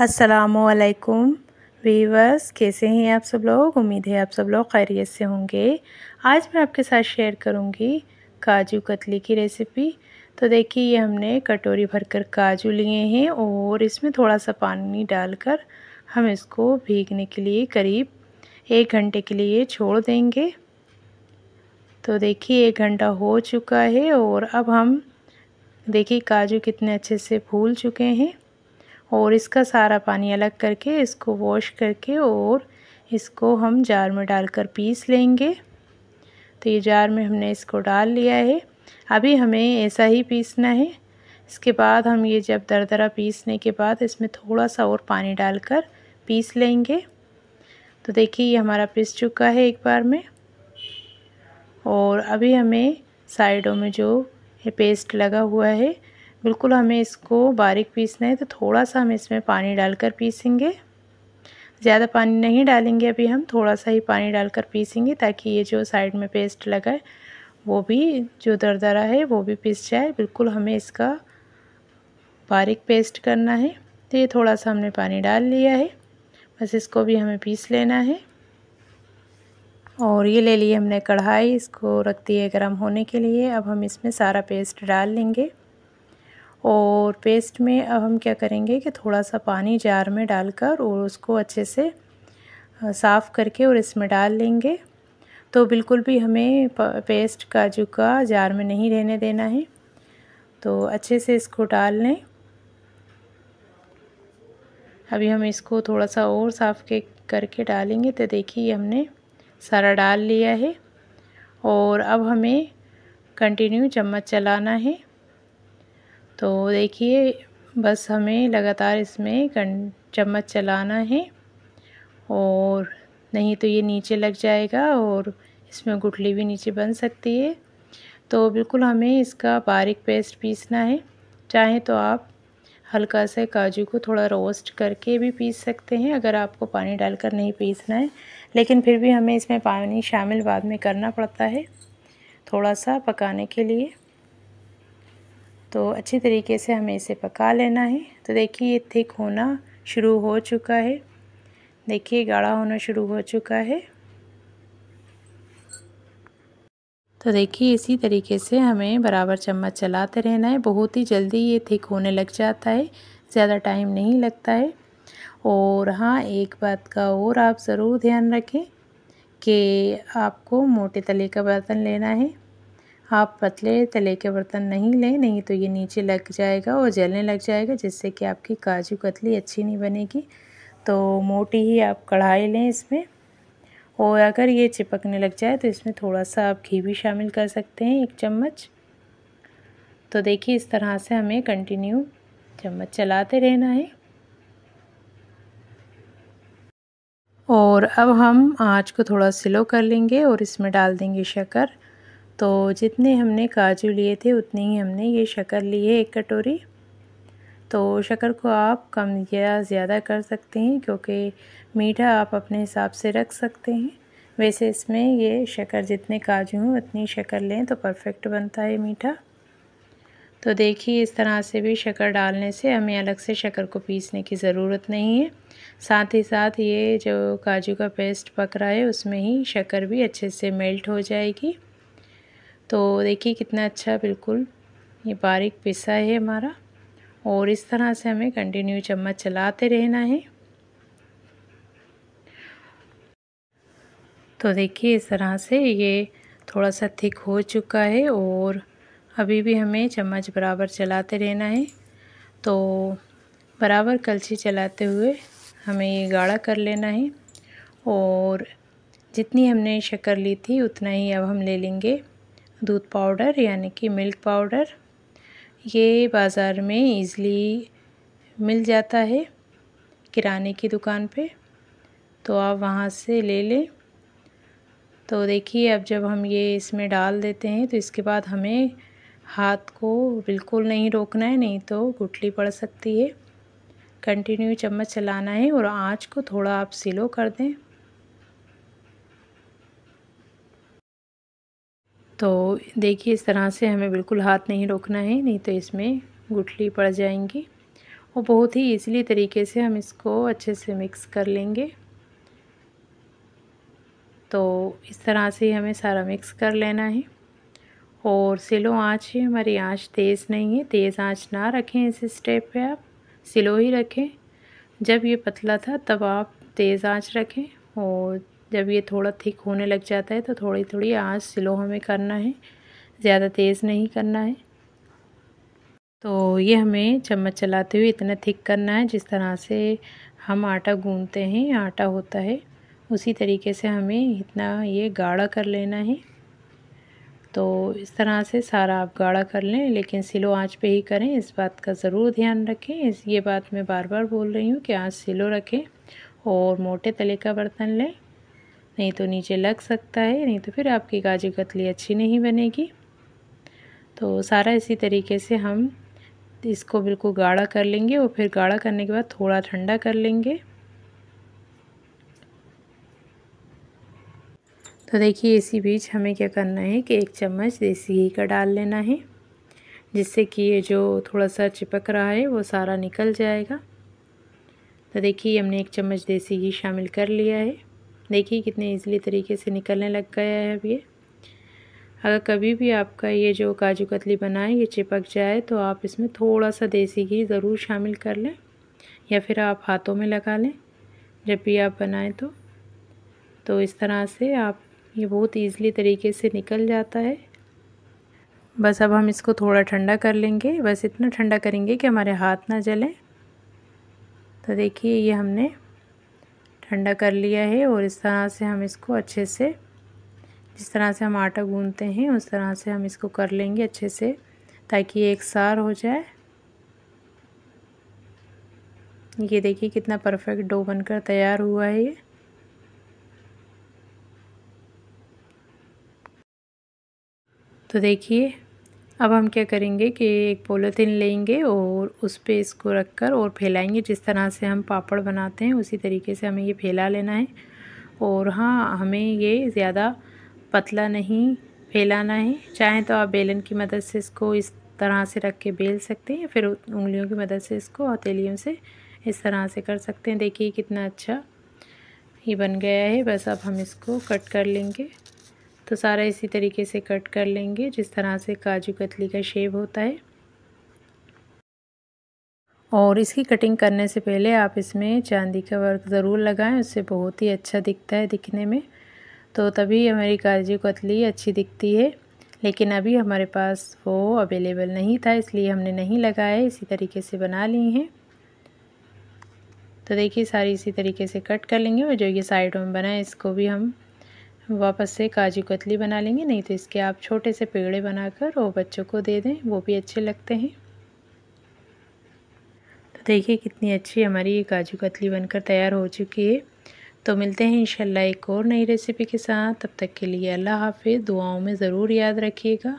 असलकुम वीवर्स कैसे हैं आप सब लोग उम्मीद है आप सब लोग खैरियत से होंगे आज मैं आपके साथ शेयर करूंगी काजू कतली की रेसिपी तो देखिए ये हमने कटोरी भरकर काजू लिए हैं और इसमें थोड़ा सा पानी डालकर हम इसको भीगने के लिए करीब एक घंटे के लिए छोड़ देंगे तो देखिए एक घंटा हो चुका है और अब हम देखिए काजू कितने अच्छे से फूल चुके हैं और इसका सारा पानी अलग करके इसको वॉश करके और इसको हम जार में डालकर पीस लेंगे तो ये जार में हमने इसको डाल लिया है अभी हमें ऐसा ही पीसना है इसके बाद हम ये जब दरदरा पीसने के बाद इसमें थोड़ा सा और पानी डालकर पीस लेंगे तो देखिए ये हमारा पीस चुका है एक बार में और अभी हमें साइडों में जो पेस्ट लगा हुआ है बिल्कुल हमें इसको बारीक पीसना है तो थोड़ा सा हम इसमें पानी डालकर पीसेंगे ज़्यादा पानी नहीं डालेंगे अभी हम थोड़ा सा ही पानी डालकर पीसेंगे ताकि ये जो साइड में पेस्ट लगा है वो भी जो दरदरा है वो भी पीस जाए बिल्कुल हमें इसका बारीक पेस्ट करना है तो ये थोड़ा सा हमने पानी डाल लिया है बस इसको भी हमें पीस लेना है और ये ले लिए हमने कढ़ाई इसको रख दिए गर्म होने के लिए अब हम इसमें सारा पेस्ट डाल लेंगे और पेस्ट में अब हम क्या करेंगे कि थोड़ा सा पानी जार में डालकर और उसको अच्छे से साफ़ करके और इसमें डाल लेंगे तो बिल्कुल भी हमें पेस्ट काजू का जार में नहीं रहने देना है तो अच्छे से इसको डाल लें अभी हम इसको थोड़ा सा और साफ़ के करके डालेंगे तो देखिए हमने सारा डाल लिया है और अब हमें कंटिन्यू चम्मच चलाना है तो देखिए बस हमें लगातार इसमें चम्मच चलाना है और नहीं तो ये नीचे लग जाएगा और इसमें गुठली भी नीचे बन सकती है तो बिल्कुल हमें इसका बारीक पेस्ट पीसना है चाहे तो आप हल्का से काजू को थोड़ा रोस्ट करके भी पीस सकते हैं अगर आपको पानी डालकर नहीं पीसना है लेकिन फिर भी हमें इसमें पानी शामिल बाद में करना पड़ता है थोड़ा सा पकाने के लिए तो अच्छी तरीके से हमें इसे पका लेना है तो देखिए ये थिक होना शुरू हो चुका है देखिए गाढ़ा होना शुरू हो चुका है तो देखिए इसी तरीके से हमें बराबर चम्मच चलाते रहना है बहुत ही जल्दी ये थिक होने लग जाता है ज़्यादा टाइम नहीं लगता है और हाँ एक बात का और आप ज़रूर ध्यान रखें कि आपको मोटे तले का बर्तन लेना है आप पतले तले के बर्तन नहीं लें नहीं तो ये नीचे लग जाएगा और जलने लग जाएगा जिससे कि आपकी काजू कतली अच्छी नहीं बनेगी तो मोटी ही आप कढ़ाई लें इसमें और अगर ये चिपकने लग जाए तो इसमें थोड़ा सा आप घी भी शामिल कर सकते हैं एक चम्मच तो देखिए इस तरह से हमें कंटिन्यू चम्मच चलाते रहना है और अब हम आँच को थोड़ा स्लो कर लेंगे और इसमें डाल देंगे शक्कर तो जितने हमने काजू लिए थे उतने ही हमने ये शक्कर ली है एक कटोरी तो शक्कर को आप कम या ज़्यादा कर सकते हैं क्योंकि मीठा आप अपने हिसाब से रख सकते हैं वैसे इसमें ये शक्कर जितने काजू हों उतनी शक्कर लें तो परफेक्ट बनता है मीठा तो देखिए इस तरह से भी शक्कर डालने से हमें अलग से शक्कर को पीसने की ज़रूरत नहीं है साथ ही साथ ये जो काजू का पेस्ट पक रहा है उसमें ही शक्कर भी अच्छे से मेल्ट हो जाएगी तो देखिए कितना अच्छा बिल्कुल ये बारीक पिसा है हमारा और इस तरह से हमें कंटिन्यू चम्मच चलाते रहना है तो देखिए इस तरह से ये थोड़ा सा थिक हो चुका है और अभी भी हमें चम्मच बराबर चलाते रहना है तो बराबर कलछी चलाते हुए हमें ये गाढ़ा कर लेना है और जितनी हमने शक्कर ली थी उतना ही अब हम ले लेंगे दूध पाउडर यानी कि मिल्क पाउडर ये बाज़ार में इज़ली मिल जाता है किराने की दुकान पे तो आप वहाँ से ले लें तो देखिए अब जब हम ये इसमें डाल देते हैं तो इसके बाद हमें हाथ को बिल्कुल नहीं रोकना है नहीं तो गुटली पड़ सकती है कंटिन्यू चम्मच चलाना है और आँच को थोड़ा आप स्लो कर दें तो देखिए इस तरह से हमें बिल्कुल हाथ नहीं रोकना है नहीं तो इसमें गुठली पड़ जाएंगी और बहुत ही ईजिली तरीके से हम इसको अच्छे से मिक्स कर लेंगे तो इस तरह से हमें सारा मिक्स कर लेना है और सिलो आँच है हमारी आँच तेज़ नहीं है तेज़ आँच ना रखें इस स्टेप पे आप सिलो ही रखें जब ये पतला था तब आप तेज़ आँच रखें और जब ये थोड़ा थिक होने लग जाता है तो थोड़ी थोड़ी आँच स्लो हमें करना है ज़्यादा तेज़ नहीं करना है तो ये हमें चम्मच चलाते हुए इतना थिक करना है जिस तरह से हम आटा गूंदते हैं आटा होता है उसी तरीके से हमें इतना ये गाढ़ा कर लेना है तो इस तरह से सारा आप गाढ़ा कर लें लेकिन सिलो आंच पे ही करें इस बात का ज़रूर ध्यान रखें इस ये बात मैं बार बार बोल रही हूँ कि आंच सिलो रखें और मोटे तले का बर्तन लें नहीं तो नीचे लग सकता है नहीं तो फिर आपकी गाजर कतली अच्छी नहीं बनेगी तो सारा इसी तरीके से हम इसको बिल्कुल गाढ़ा कर लेंगे और फिर गाढ़ा करने के बाद थोड़ा ठंडा कर लेंगे तो देखिए इसी बीच हमें क्या करना है कि एक चम्मच देसी घी का डाल लेना है जिससे कि ये जो थोड़ा सा चिपक रहा है वो सारा निकल जाएगा तो देखिए हमने एक चम्मच देसी घी शामिल कर लिया है देखिए कितने इजीली तरीके से निकलने लग गया है अब ये अगर कभी भी आपका ये जो काजू कतली बनाए ये चिपक जाए तो आप इसमें थोड़ा सा देसी घी ज़रूर शामिल कर लें या फिर आप हाथों में लगा लें जब भी आप बनाएं तो तो इस तरह से आप ये बहुत ईजली तरीके से निकल जाता है बस अब हम इसको थोड़ा ठंडा कर लेंगे बस इतना ठंडा करेंगे कि हमारे हाथ ना जलें तो देखिए ये हमने ठंडा कर लिया है और इस तरह से हम इसको अच्छे से जिस तरह से हम आटा गूंदते हैं उस तरह से हम इसको कर लेंगे अच्छे से ताकि एक सार हो जाए ये देखिए कितना परफेक्ट डो बनकर तैयार हुआ है ये तो देखिए अब हम क्या करेंगे कि एक पोलोथीन लेंगे और उस पर इसको रख कर और फैलाएँगे जिस तरह से हम पापड़ बनाते हैं उसी तरीके से हमें ये फैला लेना है और हाँ हमें ये ज़्यादा पतला नहीं फैलाना है चाहें तो आप बेलन की मदद से इसको इस तरह से रख के बेल सकते हैं फिर उंगलियों की मदद से इसको हथेलियों से इस तरह से कर सकते हैं देखिए कितना अच्छा ये बन गया है बस अब हम इसको कट कर लेंगे तो सारा इसी तरीके से कट कर लेंगे जिस तरह से काजू कतली का शेप होता है और इसकी कटिंग करने से पहले आप इसमें चांदी का वर्क ज़रूर लगाएं उससे बहुत ही अच्छा दिखता है दिखने में तो तभी हमारी काजू कतली अच्छी दिखती है लेकिन अभी हमारे पास वो अवेलेबल नहीं था इसलिए हमने नहीं लगाए इसी तरीके से बना ली हैं तो देखिए सारी इसी तरीके से कट कर लेंगे और जो ये साइडों में बना है इसको भी हम वापस से काजू कतली बना लेंगे नहीं तो इसके आप छोटे से पेड़े बनाकर वो बच्चों को दे दें वो भी अच्छे लगते हैं तो देखिए कितनी अच्छी हमारी ये काजू कतली बनकर तैयार हो चुकी है तो मिलते हैं इंशाल्लाह एक और नई रेसिपी के साथ तब तक के लिए अल्लाह हाफिज़ दुआओं में ज़रूर याद रखिएगा